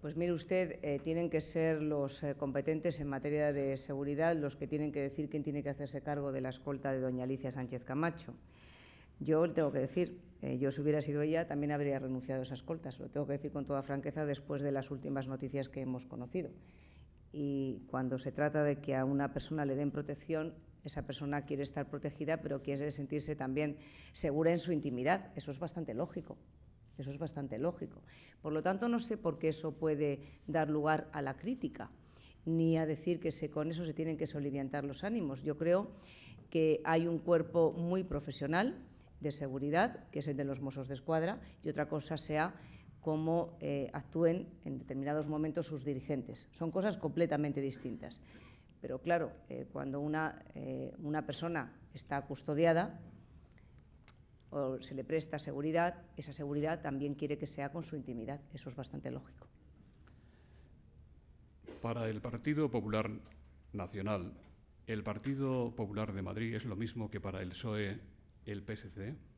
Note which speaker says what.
Speaker 1: Pues mire usted, eh, tienen que ser los eh, competentes en materia de seguridad los que tienen que decir quién tiene que hacerse cargo de la escolta de doña Alicia Sánchez Camacho. Yo le tengo que decir, eh, yo si hubiera sido ella también habría renunciado a esa escolta. lo tengo que decir con toda franqueza después de las últimas noticias que hemos conocido. Y cuando se trata de que a una persona le den protección, esa persona quiere estar protegida, pero quiere sentirse también segura en su intimidad. Eso es bastante lógico. Eso es bastante lógico. Por lo tanto, no sé por qué eso puede dar lugar a la crítica, ni a decir que se, con eso se tienen que soliviantar los ánimos. Yo creo que hay un cuerpo muy profesional de seguridad, que es el de los Mossos de Escuadra, y otra cosa sea cómo eh, actúen en determinados momentos sus dirigentes. Son cosas completamente distintas. Pero claro, eh, cuando una, eh, una persona está custodiada, o se le presta seguridad, esa seguridad también quiere que sea con su intimidad. Eso es bastante lógico.
Speaker 2: Para el Partido Popular Nacional, ¿el Partido Popular de Madrid es lo mismo que para el PSOE, el PSC?